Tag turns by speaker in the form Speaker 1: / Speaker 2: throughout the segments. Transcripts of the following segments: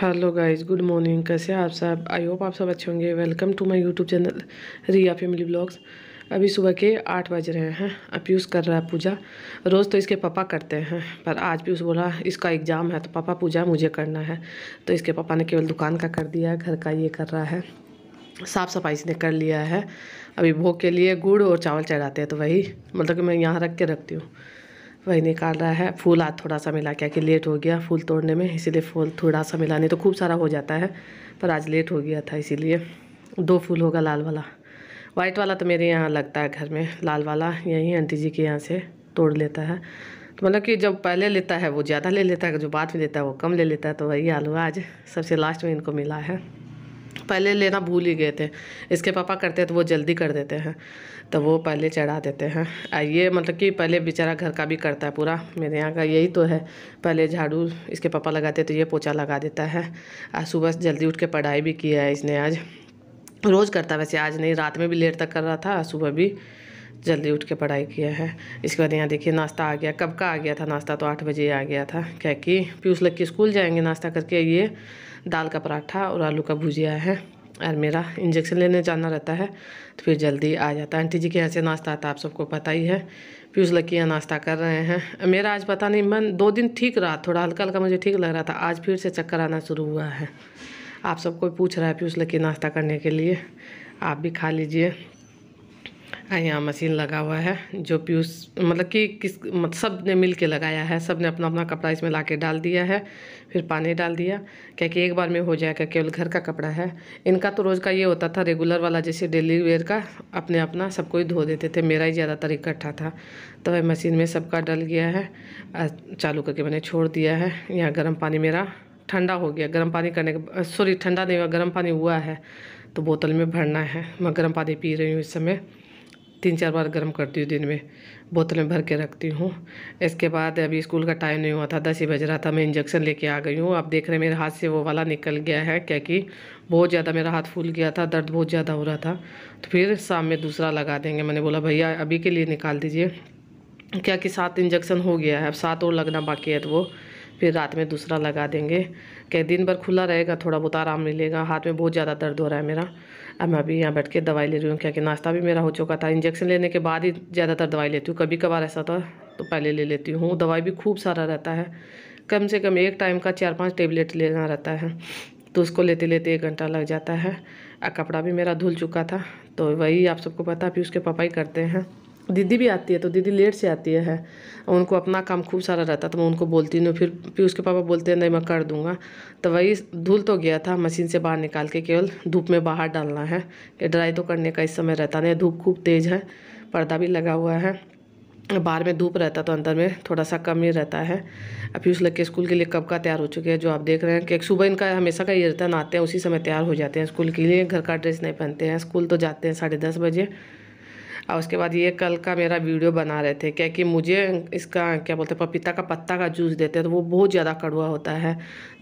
Speaker 1: hello guys good morning कैसे आप सब आई होप आप सब अच्छे होंगे welcome to my YouTube channel Riya family blogs अभी सुबह के आठ बज रहे हैं अब पीयूष कर रहा है पूजा रोज़ तो इसके पापा करते हैं पर आज पीयूष बोला इसका एग्ज़ाम है तो पापा पूजा मुझे करना है तो इसके पापा ने केवल दुकान का कर दिया है घर का ये कर रहा है साफ़ सफाई इसने कर लिया है अभी भोग के लिए गुड़ और चावल चढ़ाते हैं तो वही मतलब कि मैं यहाँ रख के रखती हूँ वही निकाल रहा है फूल आज थोड़ा सा मिला क्या कि लेट हो गया फूल तोड़ने में इसीलिए फूल थोड़ा सा मिला नहीं तो खूब सारा हो जाता है पर आज लेट हो गया था इसीलिए दो फूल होगा लाल वाला वाइट वाला तो मेरे यहाँ लगता है घर में लाल वाला यहीं आंटी जी के यहाँ से तोड़ लेता है तो मतलब कि जब पहले लेता है वो ज़्यादा ले लेता है जो बाद में लेता है वो कम ले लेता है तो वही आलू आज सबसे लास्ट में इनको मिला है पहले लेना भूल ही गए थे इसके पापा करते तो वो जल्दी कर देते हैं तो वो पहले चढ़ा देते हैं ये मतलब कि पहले बेचारा घर का भी करता है पूरा मेरे यहाँ का यही तो है पहले झाड़ू इसके पापा लगाते तो ये पोछा लगा देता है आज सुबह जल्दी उठ के पढ़ाई भी किया है इसने आज रोज़ करता है वैसे आज नहीं रात में भी लेट तक कर रहा था सुबह भी जल्दी उठ के पढ़ाई किया है इसके बाद यहाँ देखिए नाश्ता आ गया कब का आ गया था नाश्ता तो आठ बजे आ गया था क्या कि पीयूष लग के स्कूल जाएंगे नाश्ता करके ये दाल का पराठा और आलू का भुजिया है और मेरा इंजेक्शन लेने जाना रहता है तो फिर जल्दी आ जाता है आंटी जी के यहाँ से नाश्ता आता आप सबको पता ही है पीयूष लग के यहाँ नाश्ता कर रहे हैं मेरा आज पता नहीं मन दो दिन ठीक रहा थोड़ा हल्का हल्का मुझे ठीक लग रहा था आज फिर से चक्कर आना शुरू हुआ है आप सबको पूछ रहा है पीयूष लग के नाश्ता करने के लिए आप भी खा लीजिए हाँ, यहाँ मशीन लगा हुआ है जो पीयूष मतलब कि किस मतलब सब ने मिल के लगाया है सब ने अपना अपना कपड़ा इसमें ला के डाल दिया है फिर पानी डाल दिया क्या कि एक बार में हो जाएगा केवल घर का कपड़ा है इनका तो रोज़ का ये होता था रेगुलर वाला जैसे डेली वेयर का अपने अपना सबको ही धो देते थे मेरा ही ज़्यादातर इकट्ठा था तो वह मशीन में सबका डल गया है चालू करके मैंने छोड़ दिया है यहाँ गर्म पानी मेरा ठंडा हो गया गर्म पानी करने के सॉरी ठंडा नहीं हुआ गर्म पानी हुआ है तो बोतल में भरना है मैं गर्म पानी पी रही हूँ इस समय तीन चार बार गर्म करती हूँ दिन में बोतल में भर के रखती हूँ इसके बाद अभी स्कूल का टाइम नहीं हुआ था दस ही बज रहा था मैं इंजेक्शन लेके आ गई हूँ आप देख रहे हैं मेरे हाथ से वो वाला निकल गया है क्या कि बहुत ज़्यादा मेरा हाथ फूल गया था दर्द बहुत ज़्यादा हो रहा था तो फिर शाम में दूसरा लगा देंगे मैंने बोला भैया अभी के लिए निकाल दीजिए क्या कि सात इंजेक्शन हो गया है अब सात और लगना बाकी है तो वो फिर रात में दूसरा लगा देंगे क्या दिन भर खुला रहेगा थोड़ा बहुत आराम मिलेगा हाथ में बहुत ज़्यादा दर्द हो रहा है मेरा अब मैं अभी यहाँ बैठ के दवाई ले रही हूँ क्या कि नाश्ता भी मेरा हो चुका था इंजेक्शन लेने के बाद ही ज़्यादातर दवाई लेती हूँ कभी कभार ऐसा था तो पहले ले लेती हूँ दवाई भी खूब सारा रहता है कम से कम एक टाइम का चार पाँच टेबलेट लेना रहता है तो उसको लेते लेते एक घंटा लग जाता है कपड़ा भी मेरा धुल चुका था तो वही आप सबको पता फिर उसके पापा ही करते हैं दीदी भी आती है तो दीदी लेट से आती है उनको अपना काम खूब सारा रहता है तो मैं उनको बोलती हूँ फिर फिर उसके पापा बोलते हैं नहीं मैं कर दूँगा तो वही धुल तो गया था मशीन से बाहर निकाल के केवल धूप में बाहर डालना है कि ड्राई तो करने का इस समय रहता नहीं धूप खूब तेज़ है पर्दा भी लगा हुआ है बाहर में धूप रहता तो अंदर में थोड़ा सा कम ही रहता है अब उस लग के स्कूल के लिए कब का तैयार हो चुके हैं जो आप देख रहे हैं कि एक सुबह इनका हमेशा का ये रहता है नहाते हैं उसी समय तैयार हो जाते हैं स्कूल के लिए घर का ड्रेस नहीं पहनते हैं स्कूल तो जाते हैं साढ़े दस बजे और हाँ, उसके बाद ये कल का मेरा वीडियो बना रहे थे क्या कि मुझे इसका क्या बोलते हैं पपीता का पत्ता का जूस देते हैं तो वो बहुत ज़्यादा कड़वा होता है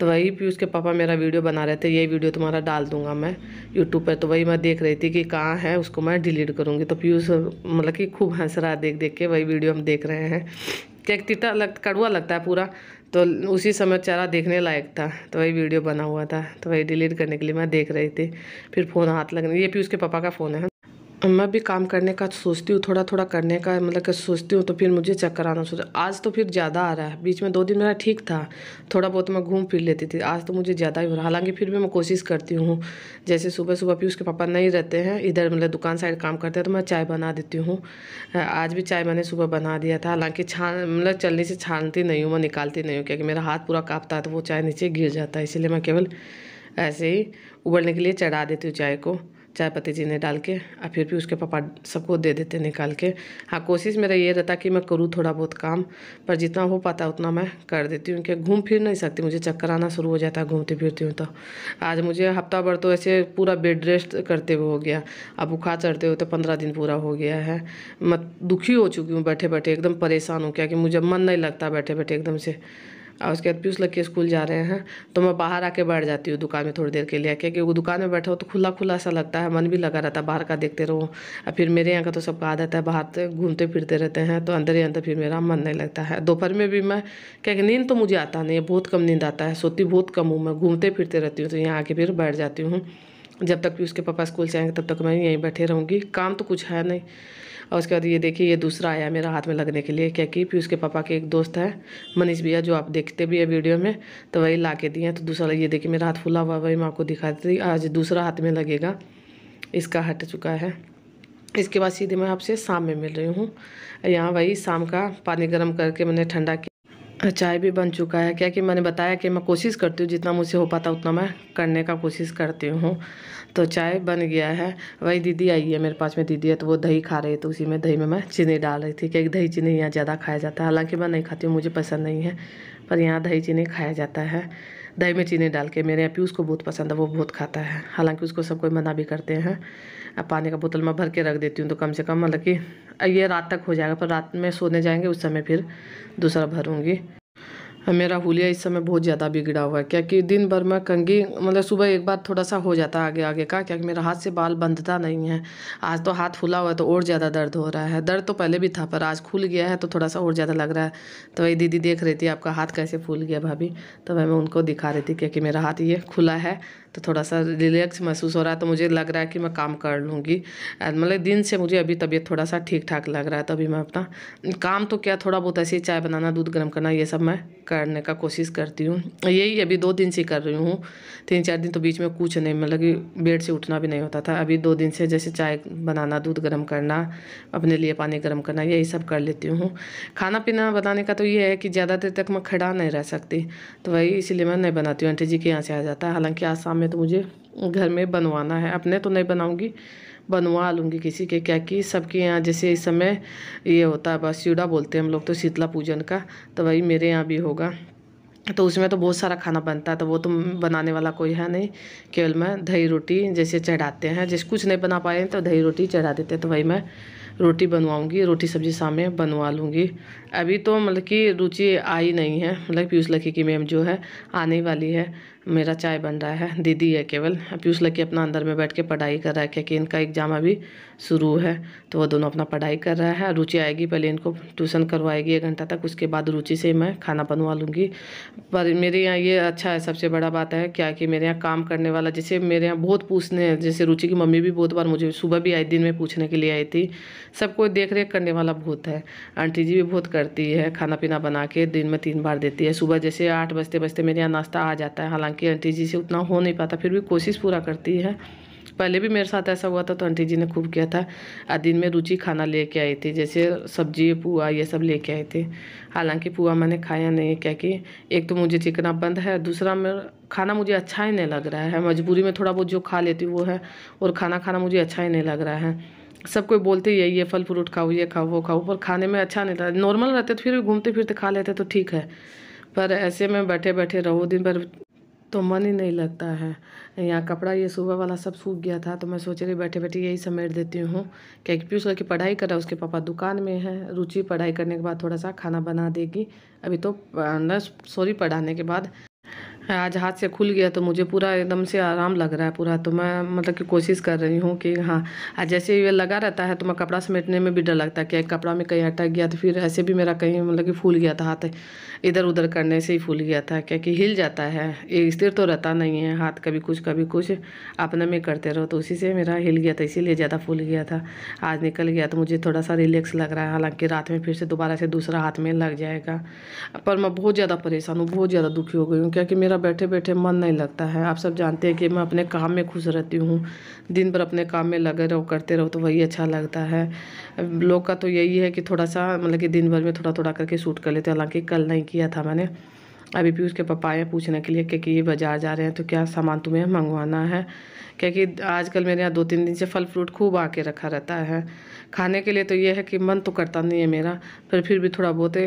Speaker 1: तो वही पी उसके पापा मेरा वीडियो बना रहे थे ये वीडियो तुम्हारा डाल दूंगा मैं यूट्यूब पर तो वही मैं देख रही थी कि कहाँ है उसको मैं डिलीट करूँगी तो पीयूष मतलब कि खूब हंस रहा देख देख के वही वीडियो हम देख रहे हैं क्या तीता लग कड़वा लगता है पूरा तो उसी समय चारा देखने लायक था तो वही वीडियो बना हुआ था तो वही डिलीट करने के लिए मैं देख रही थी फिर फ़ोन हाथ लगने ये भी उसके पापा का फ़ोन है मैं भी काम करने का तो सोचती हूँ थोड़ा थोड़ा करने का मतलब कि सोचती हूँ तो फिर मुझे चक्कर आना सोचा आज तो फिर ज़्यादा आ रहा है बीच में दो दिन मेरा ठीक था थोड़ा बहुत मैं घूम फिर लेती थी आज तो मुझे ज़्यादा ही हो रहा हालांकि फिर भी मैं कोशिश करती हूँ जैसे सुबह सुबह भी उसके पापा नहीं रहते हैं इधर मतलब दुकान साइड काम करते हैं तो मैं चाय बना देती हूँ आज भी चाय मैंने सुबह बना दिया था हालाँकि छान मतलब चलने से छानती नहीं हूँ मैं निकालती नहीं हूँ क्योंकि मेरा हाथ पूरा काँपता है तो वो चाय नीचे गिर जाता है इसीलिए मैं केवल ऐसे ही उबलने के लिए चढ़ा देती हूँ चाय को चाय पत्ती चीनी डाल के और फिर भी उसके पापा सबको दे देते निकाल के हाँ कोशिश मेरा ये रहता कि मैं करूँ थोड़ा बहुत काम पर जितना हो पाता उतना मैं कर देती हूँ क्योंकि घूम फिर नहीं सकती मुझे चक्कर आना शुरू हो जाता है घूमती फिरती हूँ तो आज मुझे हफ्ता भर तो ऐसे पूरा बेड रेस्ट करते हुए हो गया अब बुखार चढ़ते हुए तो पंद्रह दिन पूरा हो गया है मैं दुखी हो चुकी हूँ बैठे बैठे एकदम परेशान हूँ क्या कि मुझे मन नहीं लगता बैठे बैठे एकदम से और उसके बाद पीयूष लग के स्कूल जा रहे हैं तो मैं बाहर आके बैठ जाती हूँ दुकान में थोड़ी देर के लिए क्योंकि वो दुकान में बैठा हो तो खुला खुला सा लगता है मन भी लगा रहता है बाहर का देखते रहो और फिर मेरे यहाँ का तो सबका आदत है बाहर घूमते फिरते रहते हैं तो अंदर ही अंदर फिर मेरा मन नहीं लगता है दोपहर में भी मैं क्या नींद तो मुझे आता नहीं है बहुत कम नींद आता है सोती बहुत कम हूँ मैं घूमते फिरते रहती हूँ तो यहाँ आके फिर बैठ जाती हूँ जब तक भी उसके पापा स्कूल से आएंगे तब तक मैं यहीं बैठे रहूँगी काम तो कुछ है नहीं और उसके बाद ये देखिए ये दूसरा आया मेरा हाथ में लगने के लिए क्या कि पीयूष उसके पापा के एक दोस्त है मनीष भैया जो आप देखते भी है वीडियो में तो वही ला के दिए हैं तो दूसरा ये देखिए मेरा हाथ फूला हुआ वही मैं आपको दिखा देती आज दूसरा हाथ में लगेगा इसका हट चुका है इसके बाद सीधे मैं आपसे शाम में मिल रही हूँ यहाँ वही शाम का पानी गर्म करके मैंने ठंडा किया चाय भी बन चुका है क्या कि मैंने बताया कि मैं कोशिश करती हूँ जितना मुझसे हो पाता उतना मैं करने का कोशिश करती हूँ तो चाय बन गया है वही दीदी आई है मेरे पास में दीदी है तो वो दही खा रही है तो उसी में दही में मैं चीनी डाल रही थी क्योंकि दही चीनी यहाँ ज़्यादा खाया जाता है हालांकि मैं नहीं खाती हूँ मुझे पसंद नहीं है पर यहाँ दही चीनी खाया जाता है दही में चीनी डाल के मेरे यहाँ पीयूष को बहुत पसंद है वो बहुत खाता है हालांकि उसको सब कोई मना भी करते हैं अब पानी का बोतल मैं भर के रख देती हूँ तो कम से कम मतलब कि ये रात तक हो जाएगा पर रात में सोने जाएंगे उस समय फिर दूसरा भरूँगी हाँ, मेरा हुलिया इस समय बहुत ज़्यादा बिगड़ा हुआ है क्योंकि दिन भर में कंगी मतलब सुबह एक बार थोड़ा सा हो जाता है आगे आगे का क्योंकि मेरा हाथ से बाल बंधता नहीं है आज तो हाथ फुला हुआ है तो और ज़्यादा दर्द हो रहा है दर्द तो पहले भी था पर आज खुल गया है तो थोड़ा सा और ज़्यादा लग रहा है तो वही दीदी देख रही थी आपका हाथ कैसे फूल गया भाभी तो वह मैं उनको दिखा रही थी क्योंकि मेरा हाथ ये खुला है तो थोड़ा सा रिलैक्स महसूस हो रहा है तो मुझे लग रहा है कि मैं काम कर लूँगी मतलब दिन से मुझे अभी तबीयत थोड़ा सा ठीक ठाक लग रहा है तो अभी मैं अपना काम तो क्या थोड़ा बहुत ऐसे चाय बनाना दूध गर्म करना ये सब मैं करने का कोशिश करती हूँ यही अभी दो दिन से कर रही हूँ तीन चार दिन तो बीच में कुछ नहीं मतलब कि बेड से उठना भी नहीं होता था अभी दो दिन से जैसे चाय बनाना दूध गर्म करना अपने लिए पानी गर्म करना यही सब कर लेती हूँ खाना पीना बनाने का तो ये है कि ज़्यादा देर तक मैं खड़ा नहीं रह सकती तो वही इसीलिए मैं नहीं बनाती हूँ आंटी जी के यहाँ से आ जाता है हालांकि आज शाम में तो मुझे घर में बनवाना है अपने तो नहीं बनाऊँगी बनवा लूँगी किसी के क्या कि सबके यहाँ जैसे इस समय ये होता है बस सीढ़ा बोलते हैं हम लोग तो शीतला पूजन का तो वही मेरे यहाँ भी होगा तो उसमें तो बहुत सारा खाना बनता है तो वो तो बनाने वाला कोई है नहीं केवल मैं दही रोटी जैसे चढ़ाते हैं जैसे कुछ नहीं बना पाए तो दही रोटी चढ़ा देते हैं तो वही मैं रोटी बनवाऊँगी रोटी सब्जी शाम में बनवा लूँगी अभी तो मतलब कि रुचि आई नहीं है मतलब पीयूष लकी की मैम जो है आने वाली है मेरा चाय बन रहा है दीदी है केवल पीयूष लकी अपना अंदर में बैठ के पढ़ाई कर रहा है क्योंकि इनका एग्ज़ाम अभी शुरू है तो वो दोनों अपना पढ़ाई कर रहा है रुचि आएगी पहले इनको ट्यूशन करवाएगी एक घंटा तक उसके बाद रुचि से मैं खाना बनवा लूँगी पर मेरे यहाँ ये अच्छा है सबसे बड़ा बात है क्या कि मेरे यहाँ काम करने वाला जैसे मेरे यहाँ बहुत पूछने जैसे रुचि की मम्मी भी बहुत बार मुझे सुबह भी आई दिन में पूछने के लिए आई थी सबको देख रेख करने वाला भूत है आंटी जी भी बहुत करती है खाना पीना बना के दिन में तीन बार देती है सुबह जैसे आठ बजते बजते मेरे यहाँ नाश्ता आ जाता है हालांकि आंटी जी से उतना हो नहीं पाता फिर भी कोशिश पूरा करती है पहले भी मेरे साथ ऐसा हुआ था तो आंटी जी ने खूब किया था आज दिन में रुचि खाना लेके आई थी जैसे सब्जी पुआ ये सब लेके आई थी हालांकि पुआ मैंने खाया नहीं क्या कि एक तो मुझे चिकना बंद है दूसरा मेरा खाना मुझे अच्छा ही नहीं लग रहा है मजबूरी में थोड़ा बहुत जो खा लेती वो है और खाना खाना मुझे अच्छा ही नहीं लग रहा है सब कोई बोलते ही है ये फल फ्रूट खाओ ये खाओ वो खाओ पर खाने में अच्छा नहीं था नॉर्मल रहते तो फिर भी घूमते फिरते खा लेते तो ठीक है पर ऐसे में बैठे बैठे रहो दिन भर तो मन ही नहीं लगता है यहाँ कपड़ा ये सुबह वाला सब सूख गया था तो मैं सोच रही बैठे बैठे यही समेट देती हूँ क्या कि पीयूष करके पढ़ाई कर रहा उसके पापा दुकान में है रुचि पढ़ाई करने के बाद थोड़ा सा खाना बना देगी अभी तो सॉरी पढ़ाने के बाद आज हाथ से खुल गया तो मुझे पूरा एकदम से आराम लग रहा है पूरा तो मैं मतलब कि कोशिश कर रही हूँ कि हाँ आज जैसे ये लगा रहता है तो मैं कपड़ा समेटने में भी डर लगता है कि कपड़ा में कहीं अटक गया तो फिर ऐसे भी मेरा कहीं मतलब कि फूल गया था हाथ इधर उधर करने से ही फूल गया था क्या कि हिल जाता है स्थिर तो रहता नहीं है हाथ कभी कुछ कभी कुछ अपने में करते रहो तो उसी से मेरा हिल गया था इसीलिए ज़्यादा फूल गया था आज निकल गया तो मुझे थोड़ा सा रिलैक्स लग रहा है हालांकि रात में फिर से दोबारा से दूसरा हाथ में लग जाएगा पर मैं बहुत ज़्यादा परेशान हूँ बहुत ज़्यादा दुखी हो गई हूँ क्योंकि मेरा बैठे बैठे मन नहीं लगता है आप सब जानते हैं कि मैं अपने काम में खुश रहती हूँ दिन भर अपने काम में लगे रहो करते रहो तो वही अच्छा लगता है लोग का तो यही है कि थोड़ा सा मतलब कि दिन भर में थोड़ा थोड़ा करके शूट कर लेते हालांकि कल नहीं किया था मैंने अभी भी उसके पापा आए पूछने के लिए क्योंकि ये बाज़ार जा रहे हैं तो क्या सामान तुम्हें मंगवाना है क्योंकि आजकल मेरे यहाँ दो तीन दिन से फल फ्रूट खूब आके रखा रहता है खाने के लिए तो ये है कि मन तो करता नहीं है मेरा पर फिर भी थोड़ा बहुत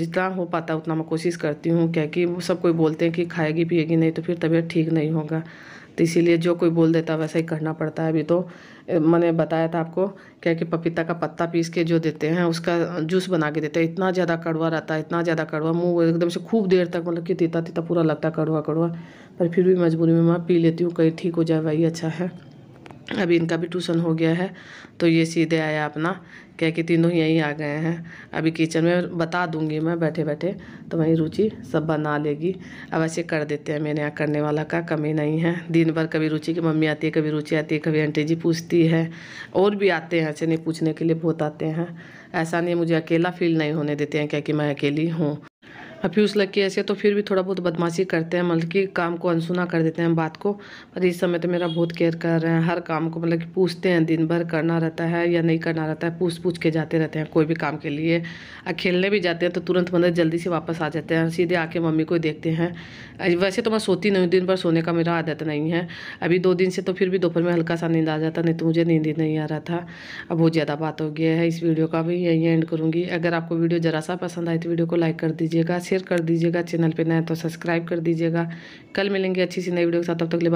Speaker 1: जितना हो पाता उतना मैं कोशिश करती हूँ क्योंकि सब कोई बोलते हैं कि खाएगी पिएगी नहीं तो फिर तबीयत ठीक नहीं होगा तो इसीलिए जो कोई बोल देता है वैसा ही करना पड़ता है अभी तो मैंने बताया था आपको क्या कि पपीता का पत्ता पीस के जो देते हैं उसका जूस बना के देते हैं इतना ज़्यादा कड़वा रहता है इतना ज़्यादा कड़वा मुँह एकदम से खूब देर तक मतलब कि तीता तीता पूरा लगता है कड़वा कड़वा पर फिर भी मजबूरी में मैं पी लेती हूँ कहीं ठीक हो जाए वही अच्छा है अभी इनका भी ट्यूशन हो गया है तो ये सीधे आया अपना क्या कि तीनों यहीं आ गए हैं अभी किचन में बता दूंगी मैं बैठे बैठे तो वहीं रुचि सब बना लेगी अब ऐसे कर देते हैं मेरे यहाँ करने वाला का कमी नहीं है दिन भर कभी रुचि की मम्मी आती है कभी रुचि आती है कभी आंटी जी पूछती है और भी आते हैं ऐसे नहीं पूछने के लिए बहुत आते हैं ऐसा नहीं मुझे अकेला फील नहीं होने देते हैं क्या कि मैं अकेली हूँ हफ्यूज़ लग के ऐसे तो फिर भी थोड़ा बहुत बदमाशी करते हैं मतलब कि काम को अनसुना कर देते हैं बात को पर इस समय तो मेरा बहुत केयर कर रहे हैं हर काम को मतलब कि पूछते हैं दिन भर करना रहता है या नहीं करना रहता है पूछ पूछ के जाते रहते हैं कोई भी काम के लिए और खेलने भी जाते हैं तो तुरंत मतलब जल्दी से वापस आ जाते हैं सीधे आके मम्मी को देखते हैं वैसे तो मैं सोती नहीं दिन भर सोने का मेरा आदत नहीं है अभी दो दिन से तो फिर भी दोपहर में हल्का सा नींद आ जाता नहीं तो मुझे नींद ही नहीं आ रहा था अब बहुत ज़्यादा बात हो गया है इस वीडियो का भी यही एंड करूँगी अगर आपको वीडियो ज़रा सा पसंद आए तो वीडियो को लाइक कर दीजिएगा शेयर कर दीजिएगा चैनल पर नया तो सब्सक्राइब कर दीजिएगा कल मिलेंगे अच्छी सी नई वीडियो के साथ तब तक ले